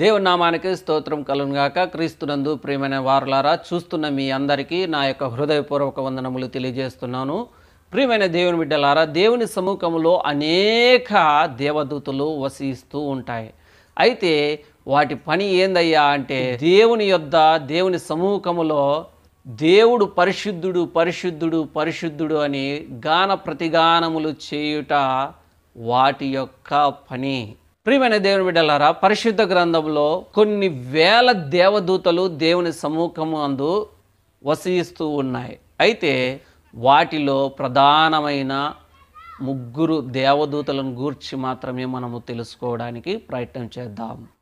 దేవునామానికి స్తోత్రం కలుగాక క్రీస్తునందు ప్రియమైన వారులారా చూస్తున్న మీ అందరికీ నా యొక్క హృదయపూర్వక వందనములు తెలియజేస్తున్నాను ప్రియమైన దేవుని బిడ్డలారా దేవుని సముఖంలో అనేక దేవదూతులు వసిస్తూ ఉంటాయి అయితే వాటి పని ఏందయ్యా అంటే దేవుని యొద్ద దేవుని సమూహములో దేవుడు పరిశుద్ధుడు పరిశుద్ధుడు పరిశుద్ధుడు అని గాన ప్రతిగానములు చేయుట వాటి యొక్క పని ప్రియమైన దేవుని బిడ్డలారా పరిశుద్ధ గ్రంథంలో కొన్ని వేల దేవదూతలు దేవుని సమూహము అందు వసిస్తూ ఉన్నాయి అయితే వాటిలో ప్రధానమైన ముగ్గురు దేవదూతలను గూర్చి మాత్రమే మనము తెలుసుకోవడానికి ప్రయత్నం చేద్దాము